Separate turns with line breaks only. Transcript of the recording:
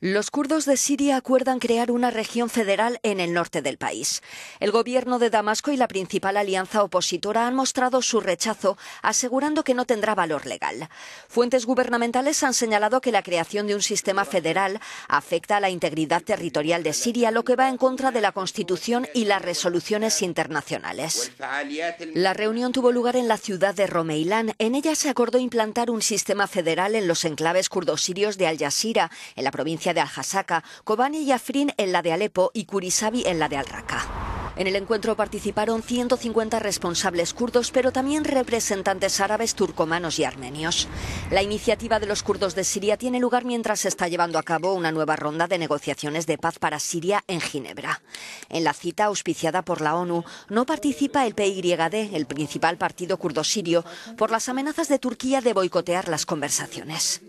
Los kurdos de Siria acuerdan crear una región federal en el norte del país. El gobierno de Damasco y la principal alianza opositora han mostrado su rechazo, asegurando que no tendrá valor legal. Fuentes gubernamentales han señalado que la creación de un sistema federal afecta a la integridad territorial de Siria, lo que va en contra de la Constitución y las resoluciones internacionales. La reunión tuvo lugar en la ciudad de Romeilán. En ella se acordó implantar un sistema federal en los enclaves kurdosirios de Al Jazeera, en la provincia de al Kobani y Afrin en la de Alepo y Kurisabi en la de Al-Raqqa. En el encuentro participaron 150 responsables kurdos, pero también representantes árabes, turcomanos y armenios. La iniciativa de los kurdos de Siria tiene lugar mientras se está llevando a cabo una nueva ronda de negociaciones de paz para Siria en Ginebra. En la cita auspiciada por la ONU no participa el PYD, el principal partido kurdo sirio, por las amenazas de Turquía de boicotear las conversaciones.